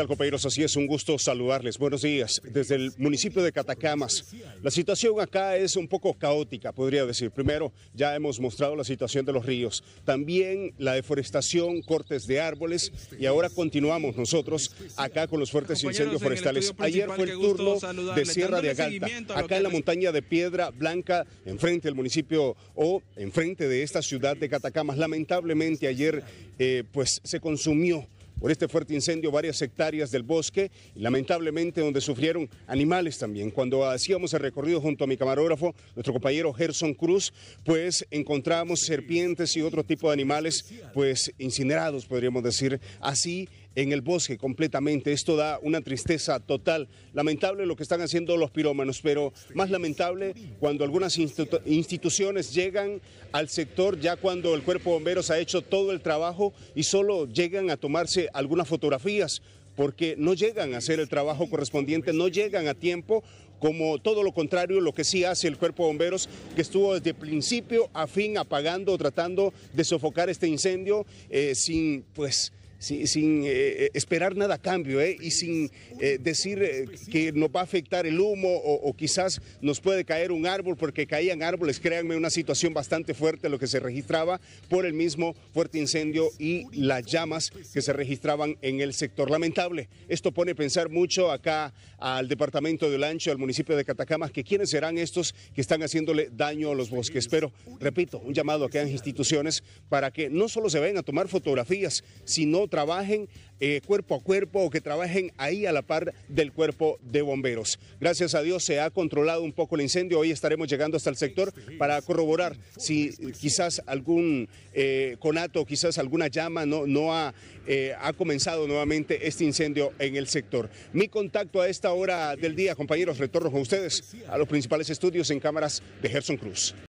tal, compañeros? Así es, un gusto saludarles. Buenos días. Desde el municipio de Catacamas, la situación acá es un poco caótica, podría decir. Primero, ya hemos mostrado la situación de los ríos, también la deforestación, cortes de árboles y ahora continuamos nosotros acá con los fuertes incendios forestales. Ayer fue el turno de Sierra de Agalta, acá en la montaña de Piedra Blanca, enfrente del municipio o enfrente de esta ciudad de Catacamas. Lamentablemente ayer eh, pues se consumió por este fuerte incendio varias hectáreas del bosque, lamentablemente donde sufrieron animales también. Cuando hacíamos el recorrido junto a mi camarógrafo, nuestro compañero Gerson Cruz, pues encontramos serpientes y otro tipo de animales pues incinerados, podríamos decir así, en el bosque completamente. Esto da una tristeza total. Lamentable lo que están haciendo los pirómanos, pero más lamentable cuando algunas instituciones llegan al sector ya cuando el cuerpo de bomberos ha hecho todo el trabajo y solo llegan a tomarse algunas fotografías porque no llegan a hacer el trabajo correspondiente, no llegan a tiempo, como todo lo contrario, lo que sí hace el cuerpo de bomberos, que estuvo desde principio a fin apagando, tratando de sofocar este incendio eh, sin, pues, sin, eh, eh, esperar nada a cambio ¿eh? y sin eh, decir que nos va a afectar el humo o, quizás nos puede caer un árbol, porque caían árboles, créanme, una situación bastante fuerte lo que se registraba por el mismo fuerte incendio y las llamas que se registraban en el sector. Lamentable, esto pone a pensar mucho acá al departamento de Olancho, al municipio de Catacamas, que quiénes serán estos que están haciéndole daño a los bosques. Pero, repito, un llamado a que instituciones para que no solo se vayan a tomar fotografías, sino trabajen eh, cuerpo a cuerpo o que trabajen ahí a la par del cuerpo de bomberos. Gracias a Dios se ha controlado un poco el incendio. Hoy estaremos llegando hasta el sector para corroborar si eh, quizás algún eh, conato, quizás alguna llama no, ha, ha comenzado nuevamente este incendio en el sector. Mi contacto a esta hora del día, compañeros, retorno con ustedes a los principales estudios en cámaras de Gerson Cruz.